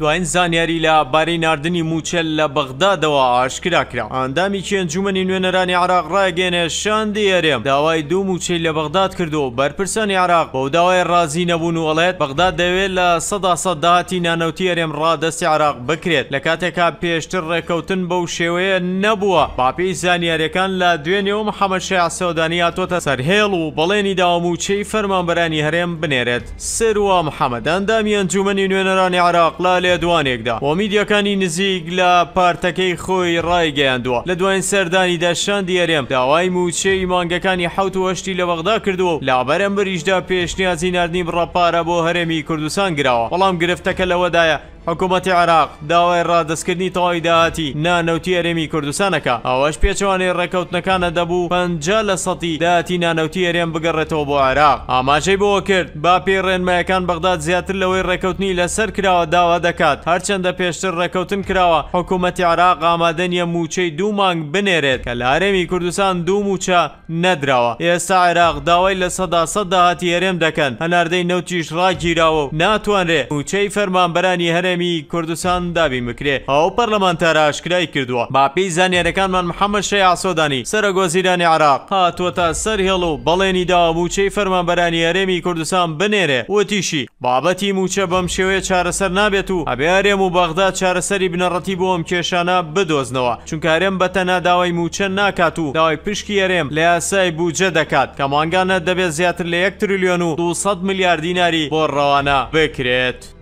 دوایین زانیاری لە بارەی نردنی موچەل لە بەغدادەوە ئاشکرا کرا ئەندامی کێنجومنی نوێنەرانی عراق ڕایگەێنێ شان دیێرێم داوای دوو موچەی لە بەغداد کردو و بەرپرسانی عراق بەو داوای ڕازی نەبوون و ئەڵێت بەغداد دەوێت لە سەدا سەداتی نانەوتیێرێم ڕادەستی عراق بکرێت لە کاتێکا پێشتر ڕێکەوتن بەو شێوەیە نەبووە پاپی زانیاریەکان لە دوێنێوم حەمەشە سەودانی هاتۆتە سەرهێڵ و بەڵێنی داواموچەی فەرمانبەرانی هەرێم بنێرێت سروە محەممەدان دامیان جومنی نوێنەرانی عراق لە لە دوانێکدا ومیدیەکانی نزیک لە پارتەکەی خۆی ڕایگەیاندووە لە دوایین سەردانیدا شان دیێرێم داوای موچەی مانگەکانی حوتوەشتی لە بەغدا کردو لابەرەم بریشدا پێشنیازی نردنی بڕەپارە بۆ هەرێمی کوردستان گراوە بەڵام گرفتەکە لەوەدایە حکوومەتی عراق داوای ڕدەستکردنی تەواوی داهاتی نانەوتی ئەرێمی کوردستانەکە ئەوەش پێچوانی ڕێکەوتنەکانە دەبوو پنج لە سەتی داهاتی نانەوتی ئەرێم بگەڕێتەوە بۆ عراق ئاماژەی بۆوە کرد با پێ ڕێنمایەکان بەغداد زیاتر لەوەی ڕێکەوتنی لەسەر کراوە داوا دەکات هەرچەندە پێشتر ڕێکەوتن کراوە حکوومەتی عراق ئامادەنیە موچەی دوو مانگ بنێرێت کە لە ئارێمی کوردستان دوو موچە نەدراوە ئێستا عێراق داوای لە سەدا سەد داهاتی ئەرێم دەکەن هەناردەی نەوتیش ڕاگیراوە ناتوانرێ موچەی فەرمانبەرانی هەرێ هەرێمی کوردستان دابی بکرێ ئەو پەرلەمانتەرە ئاشکرای کردووە باپی زانیارەکانمان محەممەد شەی ئاسۆدانی سرە گۆزیرانی عراق هاتووەتە سەر هێڵ و بەڵێنی داوابووچەی فەرمانبەرانی هەرێمی کوردستان بنێرێ وتیشی بابەتی موچە بەم شێوەیە چارەسەر نابێت و ئەبێ هەرێم و بەغدا چارەسەری بنەڕەتی بۆم کێشانە بدۆزنەوە چونکارێم بەتەنا داوای موچە ناکات و داوای پشکی هەرێم لە یاسای بوجە دەکات کە ماگانە دەبێت زیاتر لە 1 تریلیۆن و 200 میلیارد دیناری بۆ ڕەوانە بکرێت.